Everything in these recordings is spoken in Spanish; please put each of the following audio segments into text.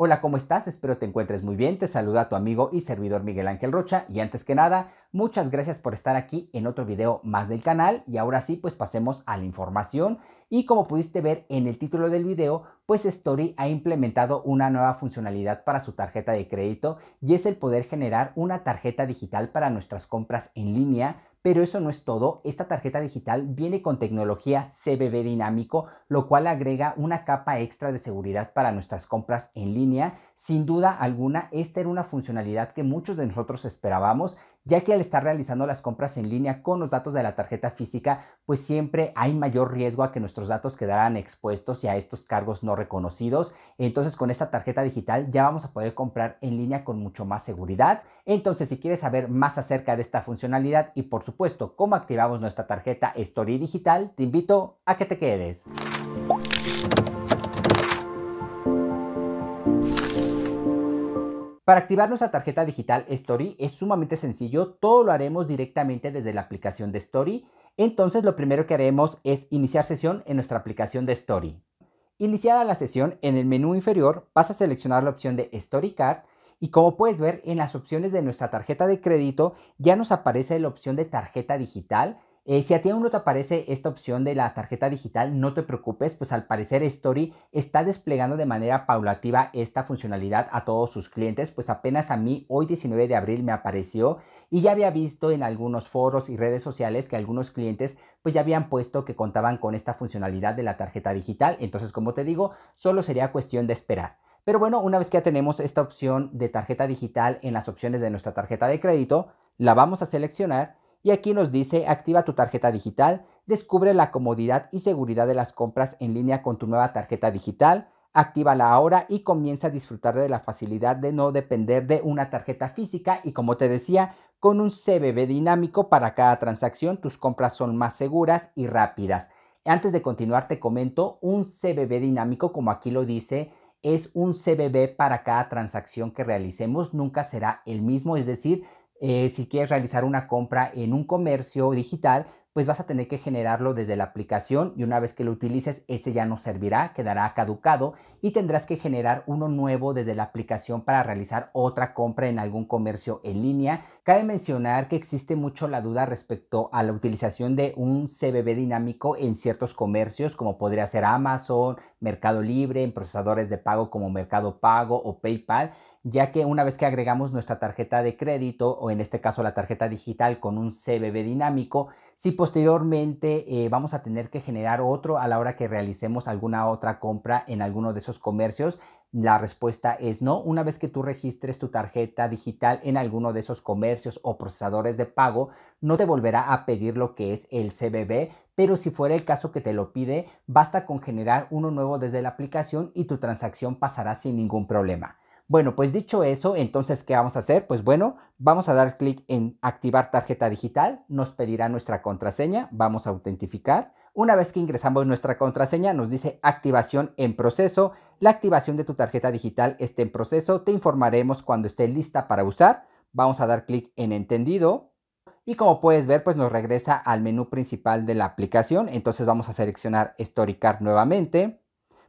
Hola, ¿cómo estás? Espero te encuentres muy bien. Te saluda tu amigo y servidor Miguel Ángel Rocha. Y antes que nada, muchas gracias por estar aquí en otro video más del canal. Y ahora sí, pues pasemos a la información. Y como pudiste ver en el título del video, pues Story ha implementado una nueva funcionalidad para su tarjeta de crédito y es el poder generar una tarjeta digital para nuestras compras en línea pero eso no es todo, esta tarjeta digital viene con tecnología CBB dinámico, lo cual agrega una capa extra de seguridad para nuestras compras en línea. Sin duda alguna, esta era una funcionalidad que muchos de nosotros esperábamos ya que al estar realizando las compras en línea con los datos de la tarjeta física, pues siempre hay mayor riesgo a que nuestros datos quedaran expuestos y a estos cargos no reconocidos. Entonces con esta tarjeta digital ya vamos a poder comprar en línea con mucho más seguridad. Entonces si quieres saber más acerca de esta funcionalidad y por supuesto cómo activamos nuestra tarjeta Story Digital, te invito a que te quedes. Para activar nuestra tarjeta digital Story es sumamente sencillo, todo lo haremos directamente desde la aplicación de Story. Entonces lo primero que haremos es iniciar sesión en nuestra aplicación de Story. Iniciada la sesión, en el menú inferior vas a seleccionar la opción de Story Card y como puedes ver en las opciones de nuestra tarjeta de crédito ya nos aparece la opción de tarjeta digital eh, si a ti aún no te aparece esta opción de la tarjeta digital, no te preocupes, pues al parecer Story está desplegando de manera paulativa esta funcionalidad a todos sus clientes, pues apenas a mí hoy 19 de abril me apareció y ya había visto en algunos foros y redes sociales que algunos clientes pues ya habían puesto que contaban con esta funcionalidad de la tarjeta digital, entonces como te digo, solo sería cuestión de esperar. Pero bueno, una vez que ya tenemos esta opción de tarjeta digital en las opciones de nuestra tarjeta de crédito, la vamos a seleccionar y aquí nos dice activa tu tarjeta digital, descubre la comodidad y seguridad de las compras en línea con tu nueva tarjeta digital, actívala ahora y comienza a disfrutar de la facilidad de no depender de una tarjeta física y como te decía, con un CBB dinámico para cada transacción tus compras son más seguras y rápidas. Antes de continuar te comento, un CBB dinámico como aquí lo dice es un CBB para cada transacción que realicemos, nunca será el mismo, es decir, eh, si quieres realizar una compra en un comercio digital, pues vas a tener que generarlo desde la aplicación y una vez que lo utilices, ese ya no servirá, quedará caducado y tendrás que generar uno nuevo desde la aplicación para realizar otra compra en algún comercio en línea Cabe mencionar que existe mucho la duda respecto a la utilización de un CBB dinámico en ciertos comercios como podría ser Amazon, Mercado Libre, en procesadores de pago como Mercado Pago o PayPal, ya que una vez que agregamos nuestra tarjeta de crédito o en este caso la tarjeta digital con un CBB dinámico, si posteriormente eh, vamos a tener que generar otro a la hora que realicemos alguna otra compra en alguno de esos comercios, la respuesta es no. Una vez que tú registres tu tarjeta digital en alguno de esos comercios o procesadores de pago, no te volverá a pedir lo que es el CBB, pero si fuera el caso que te lo pide, basta con generar uno nuevo desde la aplicación y tu transacción pasará sin ningún problema. Bueno, pues dicho eso, entonces, ¿qué vamos a hacer? Pues bueno, vamos a dar clic en activar tarjeta digital, nos pedirá nuestra contraseña, vamos a autentificar, una vez que ingresamos nuestra contraseña, nos dice activación en proceso. La activación de tu tarjeta digital está en proceso. Te informaremos cuando esté lista para usar. Vamos a dar clic en entendido. Y como puedes ver, pues nos regresa al menú principal de la aplicación. Entonces vamos a seleccionar StoryCard nuevamente.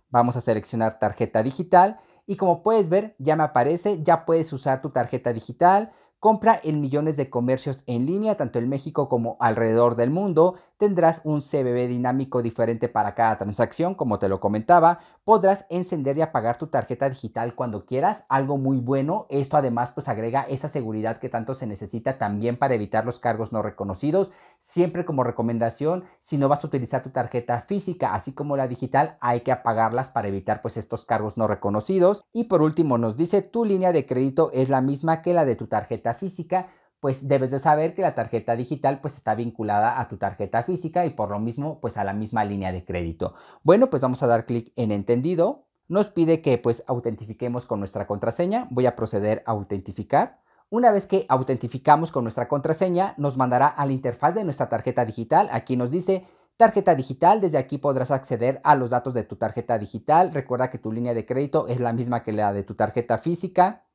Vamos a seleccionar tarjeta digital. Y como puedes ver, ya me aparece, ya puedes usar tu tarjeta digital. Compra en millones de comercios en línea, tanto en México como alrededor del mundo tendrás un CBB dinámico diferente para cada transacción, como te lo comentaba, podrás encender y apagar tu tarjeta digital cuando quieras, algo muy bueno, esto además pues agrega esa seguridad que tanto se necesita también para evitar los cargos no reconocidos, siempre como recomendación, si no vas a utilizar tu tarjeta física, así como la digital, hay que apagarlas para evitar pues estos cargos no reconocidos. Y por último nos dice, tu línea de crédito es la misma que la de tu tarjeta física, pues debes de saber que la tarjeta digital pues está vinculada a tu tarjeta física y por lo mismo pues a la misma línea de crédito. Bueno, pues vamos a dar clic en entendido. Nos pide que pues autentifiquemos con nuestra contraseña. Voy a proceder a autentificar. Una vez que autentificamos con nuestra contraseña, nos mandará a la interfaz de nuestra tarjeta digital. Aquí nos dice tarjeta digital. Desde aquí podrás acceder a los datos de tu tarjeta digital. Recuerda que tu línea de crédito es la misma que la de tu tarjeta física.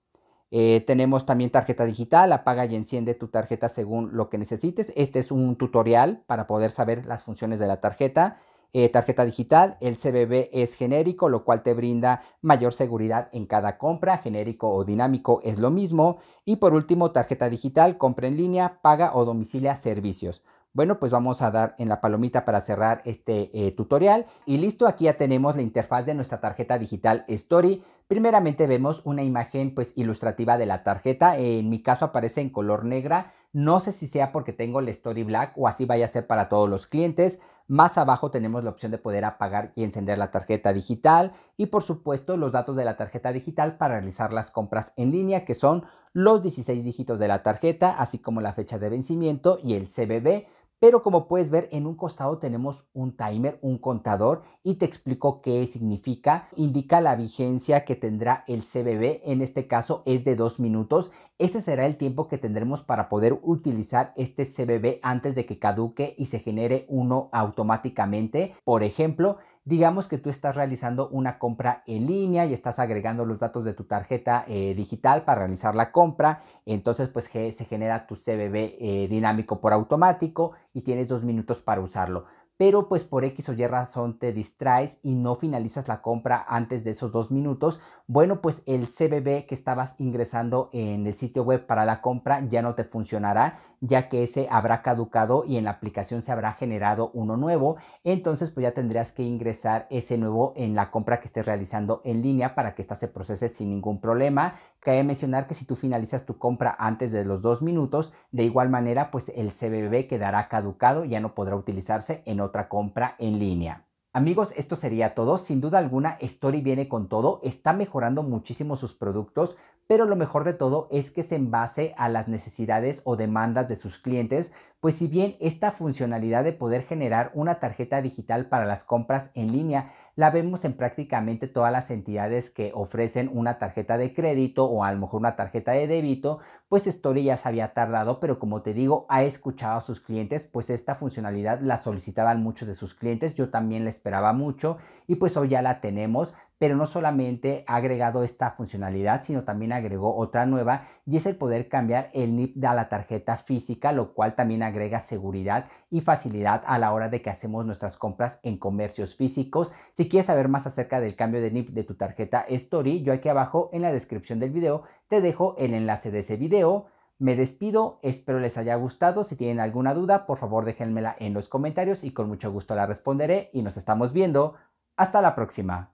Eh, tenemos también tarjeta digital, apaga y enciende tu tarjeta según lo que necesites. Este es un tutorial para poder saber las funciones de la tarjeta. Eh, tarjeta digital, el CBB es genérico, lo cual te brinda mayor seguridad en cada compra, genérico o dinámico es lo mismo. Y por último, tarjeta digital, compra en línea, paga o domicilia servicios. Bueno, pues vamos a dar en la palomita para cerrar este eh, tutorial. Y listo, aquí ya tenemos la interfaz de nuestra tarjeta digital Story. Primeramente vemos una imagen pues ilustrativa de la tarjeta. En mi caso aparece en color negra. No sé si sea porque tengo el Story Black o así vaya a ser para todos los clientes. Más abajo tenemos la opción de poder apagar y encender la tarjeta digital y por supuesto los datos de la tarjeta digital para realizar las compras en línea que son los 16 dígitos de la tarjeta, así como la fecha de vencimiento y el CBB. Pero como puedes ver, en un costado tenemos un timer, un contador, y te explico qué significa. Indica la vigencia que tendrá el CBB, en este caso es de dos minutos, ese será el tiempo que tendremos para poder utilizar este CBB antes de que caduque y se genere uno automáticamente. Por ejemplo, digamos que tú estás realizando una compra en línea y estás agregando los datos de tu tarjeta eh, digital para realizar la compra, entonces pues se genera tu CBB eh, dinámico por automático y tienes dos minutos para usarlo pero pues por X o Y razón te distraes y no finalizas la compra antes de esos dos minutos, bueno, pues el CBB que estabas ingresando en el sitio web para la compra ya no te funcionará, ya que ese habrá caducado y en la aplicación se habrá generado uno nuevo, entonces pues ya tendrías que ingresar ese nuevo en la compra que estés realizando en línea para que ésta se procese sin ningún problema. Cabe mencionar que si tú finalizas tu compra antes de los dos minutos, de igual manera pues el CBB quedará caducado, ya no podrá utilizarse en otra compra en línea. Amigos, esto sería todo. Sin duda alguna, Story viene con todo. Está mejorando muchísimo sus productos, pero lo mejor de todo es que se envase a las necesidades o demandas de sus clientes, pues si bien esta funcionalidad de poder generar una tarjeta digital para las compras en línea la vemos en prácticamente todas las entidades que ofrecen una tarjeta de crédito o a lo mejor una tarjeta de débito, pues Story ya se había tardado, pero como te digo, ha escuchado a sus clientes, pues esta funcionalidad la solicitaban muchos de sus clientes, yo también la esperaba mucho y pues hoy ya la tenemos pero no solamente ha agregado esta funcionalidad, sino también agregó otra nueva y es el poder cambiar el NIP de la tarjeta física, lo cual también agrega seguridad y facilidad a la hora de que hacemos nuestras compras en comercios físicos. Si quieres saber más acerca del cambio de NIP de tu tarjeta Story, yo aquí abajo en la descripción del video te dejo el enlace de ese video. Me despido, espero les haya gustado. Si tienen alguna duda, por favor déjenmela en los comentarios y con mucho gusto la responderé y nos estamos viendo. Hasta la próxima.